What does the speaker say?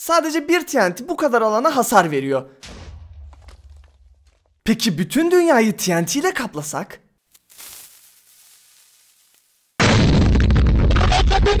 Sadece bir TNT bu kadar alana hasar veriyor. Peki bütün dünyayı TNT ile kaplasak?